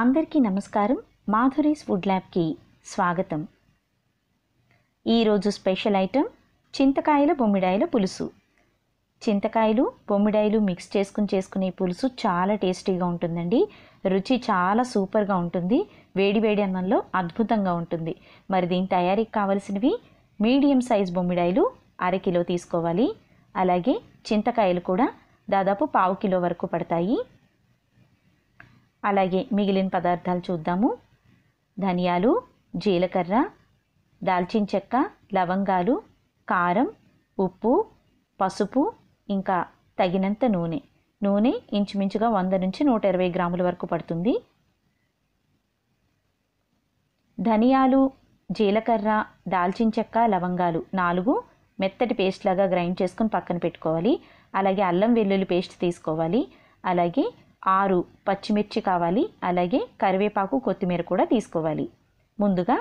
అందరికీ నమస్కారం మాధురీస్ ఫుడ్ ల్యాబ్కి స్వాగతం ఈరోజు స్పెషల్ ఐటెం చింతకాయల బొమ్మిడాయల పులుసు చింతకాయలు బొమ్మిడాయలు మిక్స్ చేసుకుని చేసుకునే పులుసు చాలా టేస్టీగా ఉంటుందండి రుచి చాలా సూపర్గా ఉంటుంది వేడివేడి అన్నంలో అద్భుతంగా ఉంటుంది మరి దీని తయారీకి కావలసినవి మీడియం సైజ్ బొమ్మిడాయలు అరకిలో తీసుకోవాలి అలాగే చింతకాయలు కూడా దాదాపు పావు కిలో వరకు పడతాయి అలాగే మిగిలిన పదార్థాలు చూద్దాము ధనియాలు జీలకర్ర దాల్చిన చెక్క లవంగాలు కారం ఉప్పు పసుపు ఇంకా తగినంత నూనె నూనె ఇంచుమించుగా వంద నుంచి నూట ఇరవై గ్రాముల వరకు పడుతుంది ధనియాలు జీలకర్ర దాల్చిన చెక్క లవంగాలు నాలుగు మెత్తటి పేస్ట్ లాగా గ్రైండ్ చేసుకొని పక్కన పెట్టుకోవాలి అలాగే అల్లం వెల్లుల్లి పేస్ట్ తీసుకోవాలి అలాగే ఆరు పచ్చిమిర్చి కావాలి అలాగే కరివేపాకు కొత్తిమీర కూడా తీసుకోవాలి ముందుగా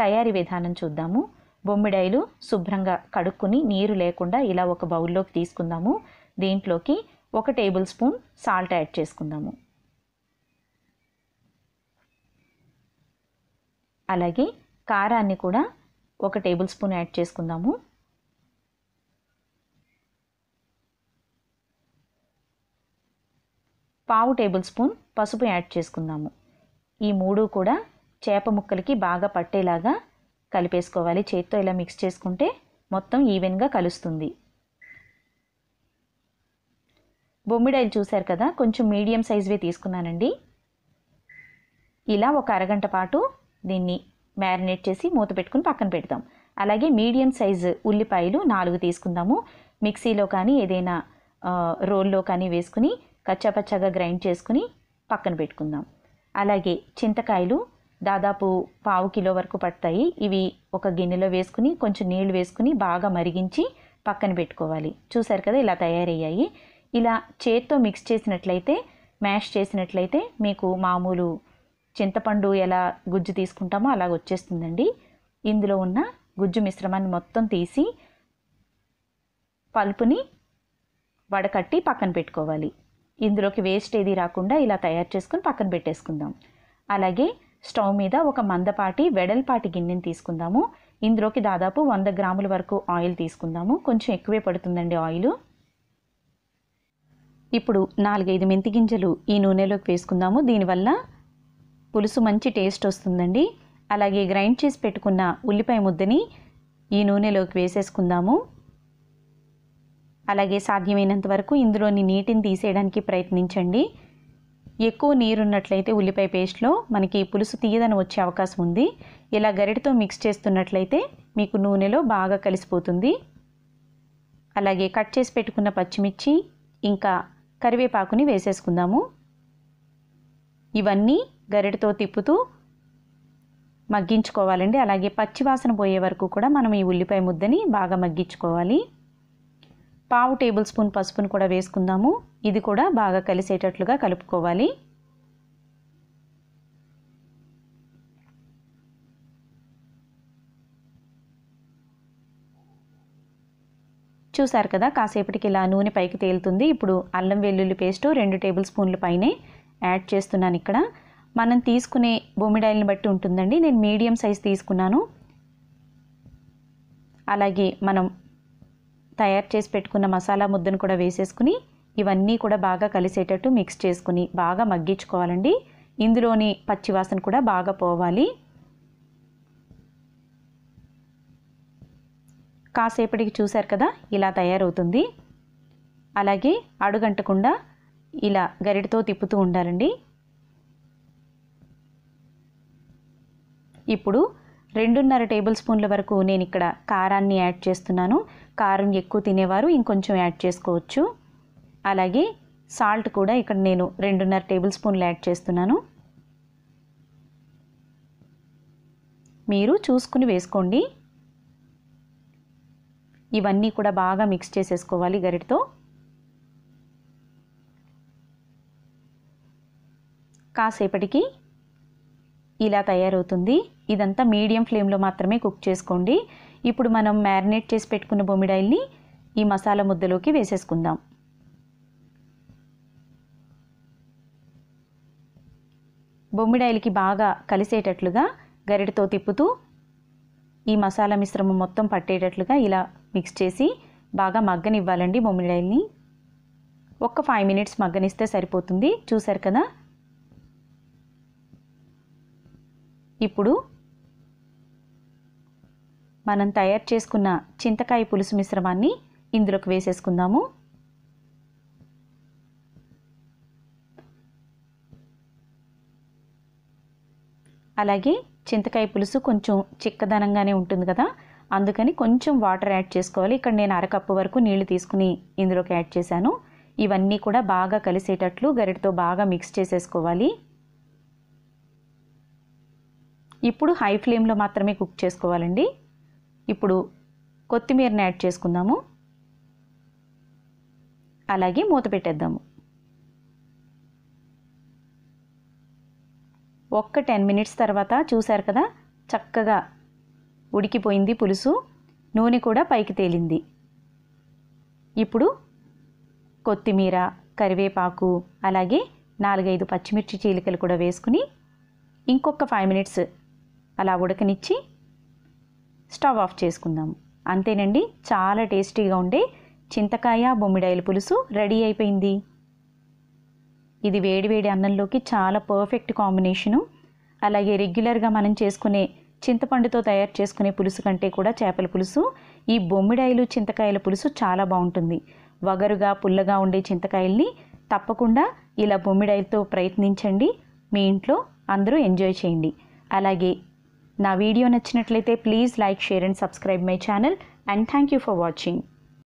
తయారీ విధానం చూద్దాము బొమ్మిడాయిలు శుభ్రంగా కడుక్కుని నీరు లేకుండా ఇలా ఒక బౌల్లోకి తీసుకుందాము దీంట్లోకి ఒక టేబుల్ స్పూన్ సాల్ట్ యాడ్ చేసుకుందాము అలాగే కారాన్ని కూడా ఒక టేబుల్ స్పూన్ యాడ్ చేసుకుందాము పావు టేబుల్ స్పూన్ పసుపు యాడ్ చేసుకుందాము ఈ మూడు కూడా చేప ముక్కలకి బాగా పట్టేలాగా కలిపేసుకోవాలి చేత్తో ఇలా మిక్స్ చేసుకుంటే మొత్తం ఈవెన్గా కలుస్తుంది బొమ్మిడాయిలు చూశారు కదా కొంచెం మీడియం సైజువే తీసుకున్నానండి ఇలా ఒక అరగంట పాటు దీన్ని మ్యారినేట్ చేసి మూత పెట్టుకుని పక్కన పెడతాం అలాగే మీడియం సైజు ఉల్లిపాయలు నాలుగు తీసుకుందాము మిక్సీలో కానీ ఏదైనా రోల్లో కానీ వేసుకుని కచ్చాపచ్చాగా గ్రైండ్ చేసుకుని పక్కన పెట్టుకుందాం అలాగే చింతకాయలు దాదాపు పావు కిలో వరకు పడతాయి ఇవి ఒక గిన్నెలో వేసుకుని కొంచెం నీళ్లు వేసుకుని బాగా మరిగించి పక్కన పెట్టుకోవాలి చూసారు కదా ఇలా తయారయ్యాయి ఇలా చేత్తో మిక్స్ చేసినట్లయితే మ్యాష్ చేసినట్లయితే మీకు మామూలు చింతపండు ఎలా గుజ్జు తీసుకుంటామో అలా వచ్చేస్తుందండి ఇందులో ఉన్న గుజ్జు మిశ్రమాన్ని మొత్తం తీసి పల్పుని వడకట్టి పక్కన పెట్టుకోవాలి ఇందులోకి వేస్ట్ ఏది రాకుండా ఇలా తయారు చేసుకుని పక్కన పెట్టేసుకుందాం అలాగే స్టవ్ మీద ఒక మందపాటి వెడల్పాటి గిన్నెని తీసుకుందాము ఇందులోకి దాదాపు వంద గ్రాముల వరకు ఆయిల్ తీసుకుందాము కొంచెం ఎక్కువే పడుతుందండి ఆయిల్ ఇప్పుడు నాలుగైదు మెంతి గింజలు ఈ నూనెలోకి వేసుకుందాము దీనివల్ల పులుసు మంచి టేస్ట్ వస్తుందండి అలాగే గ్రైండ్ చేసి పెట్టుకున్న ఉల్లిపాయ ముద్దని ఈ నూనెలోకి వేసేసుకుందాము అలాగే సాధ్యమైనంత వరకు ఇందులోని నీటిని తీసేయడానికి ప్రయత్నించండి ఎక్కువ నీరున్నట్లయితే ఉల్లిపాయ పేస్ట్లో మనకి పులుసు తీయదని వచ్చే అవకాశం ఉంది ఇలా గరిటతో మిక్స్ చేస్తున్నట్లయితే మీకు నూనెలో బాగా కలిసిపోతుంది అలాగే కట్ చేసి పెట్టుకున్న పచ్చిమిర్చి ఇంకా కరివేపాకుని వేసేసుకుందాము ఇవన్నీ గరిటతో తిప్పుతూ మగ్గించుకోవాలండి అలాగే పచ్చివాసన పోయే వరకు కూడా మనం ఈ ఉల్లిపాయ ముద్దని బాగా మగ్గించుకోవాలి పావు టేబుల్ స్పూన్ పసుపును కూడా వేసుకుందాము ఇది కూడా బాగా కలిసేటట్లుగా కలుపుకోవాలి చూసారు కదా కాసేపటికి ఇలా నూనె పైకి తేలుతుంది ఇప్పుడు అల్లం వెల్లుల్లి పేస్టు రెండు టేబుల్ స్పూన్ల పైనే యాడ్ చేస్తున్నాను ఇక్కడ మనం తీసుకునే బొమ్మిడాయిల్ని బట్టి ఉంటుందండి నేను మీడియం సైజ్ తీసుకున్నాను అలాగే మనం తయారు చేసి పెట్టుకున్న మసాలా ముద్దను కూడా వేసేసుకుని ఇవన్నీ కూడా బాగా కలిసేటట్టు మిక్స్ చేసుకుని బాగా మగ్గించుకోవాలండి ఇందులోని పచ్చివాసన కూడా బాగా పోవాలి కాసేపటికి చూశారు కదా ఇలా తయారవుతుంది అలాగే అడుగంటకుండా ఇలా గరిటతో తిప్పుతూ ఉండాలండి ఇప్పుడు రెండున్నర టేబుల్ స్పూన్ల వరకు నేను ఇక్కడ కారాన్ని యాడ్ చేస్తున్నాను కారం ఎక్కువ తినేవారు ఇంకొంచెం యాడ్ చేసుకోవచ్చు అలాగే సాల్ట్ కూడా ఇక్కడ నేను రెండున్నర టేబుల్ స్పూన్లు యాడ్ చేస్తున్నాను మీరు చూసుకుని వేసుకోండి ఇవన్నీ కూడా బాగా మిక్స్ చేసేసుకోవాలి గరిటతో కాసేపటికి ఇలా తయారవుతుంది ఇదంతా మీడియం ఫ్లేమ్లో మాత్రమే కుక్ చేసుకోండి ఇప్పుడు మనం మ్యారినేట్ చేసి పెట్టుకున్న బొమ్మిడాయిల్ని ఈ మసాలా ముద్దలోకి వేసేసుకుందాం బొమ్మిడాయిలకి బాగా కలిసేటట్లుగా గరిటతో తిప్పుతూ ఈ మసాలా మిశ్రమం మొత్తం పట్టేటట్లుగా ఇలా మిక్స్ చేసి బాగా మగ్గనివ్వాలండి బొమ్మిడాయిల్ని ఒక్క ఫైవ్ మినిట్స్ మగ్గనిస్తే సరిపోతుంది చూసారు కదా ఇప్పుడు మనం తయారు చేసుకున్న చింతకాయ పులుసు మిశ్రమాన్ని ఇందులోకి వేసేసుకుందాము అలాగే చింతకాయ పులుసు కొంచెం చిక్కదనంగానే ఉంటుంది కదా అందుకని కొంచెం వాటర్ యాడ్ చేసుకోవాలి ఇక్కడ నేను అరకప్పు వరకు నీళ్లు తీసుకుని ఇందులోకి యాడ్ చేశాను ఇవన్నీ కూడా బాగా కలిసేటట్లు గరిటతో బాగా మిక్స్ చేసేసుకోవాలి ఇప్పుడు హై ఫ్లేమ్లో మాత్రమే కుక్ చేసుకోవాలండి ఇప్పుడు కొత్తిమీరని యాడ్ చేసుకుందాము అలాగే మూత పెట్టేద్దాము ఒక్క టెన్ మినిట్స్ తర్వాత చూశారు కదా చక్కగా ఉడికిపోయింది పులుసు నూనె కూడా పైకి తేలింది ఇప్పుడు కొత్తిమీర కరివేపాకు అలాగే నాలుగైదు పచ్చిమిర్చి చీలికలు కూడా వేసుకుని ఇంకొక ఫైవ్ మినిట్స్ అలా ఉడకనిచ్చి స్టవ్ ఆఫ్ చేసుకుందాము అంతేనండి చాలా టేస్టీగా ఉండే చింతకాయ బొమ్మిడాయిల పులుసు రెడీ అయిపోయింది ఇది వేడివేడి అన్నంలోకి చాలా పర్ఫెక్ట్ కాంబినేషను అలాగే రెగ్యులర్గా మనం చేసుకునే చింతపండుతో తయారు చేసుకునే పులుసు కంటే కూడా చేపల పులుసు ఈ బొమ్మిడాయిలు చింతకాయల పులుసు చాలా బాగుంటుంది వగరుగా పుల్లగా ఉండే చింతకాయల్ని తప్పకుండా ఇలా బొమ్మిడాయిలతో ప్రయత్నించండి మీ ఇంట్లో అందరూ ఎంజాయ్ చేయండి అలాగే Na video nachinatlete, please like, share and subscribe my channel and thank you for watching.